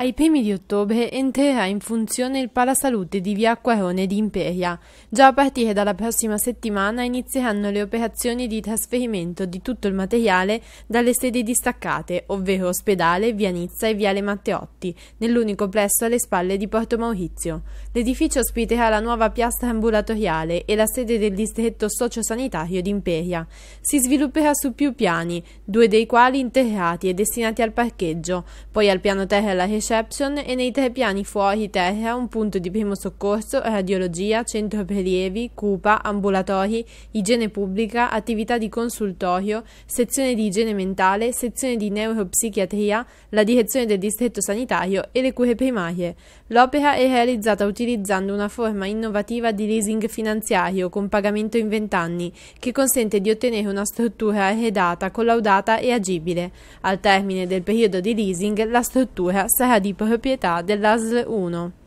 Ai primi di ottobre entrerà in funzione il Palasalute di via Acquarone di Imperia. Già a partire dalla prossima settimana inizieranno le operazioni di trasferimento di tutto il materiale dalle sedi distaccate, ovvero ospedale, via Nizza e viale Matteotti, nell'unico plesso alle spalle di Porto Maurizio. L'edificio ospiterà la nuova piastra ambulatoriale e la sede del distretto sociosanitario di Imperia. Si svilupperà su più piani, due dei quali interrati e destinati al parcheggio, poi al piano terra alla recinzione reception e nei tre piani fuori terra un punto di primo soccorso, radiologia, centro prelievi, cupa, ambulatori, igiene pubblica, attività di consultorio, sezione di igiene mentale, sezione di neuropsichiatria, la direzione del distretto sanitario e le cure primarie. L'opera è realizzata utilizzando una forma innovativa di leasing finanziario con pagamento in 20 anni che consente di ottenere una struttura arredata, collaudata e agibile. Al termine del periodo di leasing la struttura sarà di proprietà dell'ASL 1.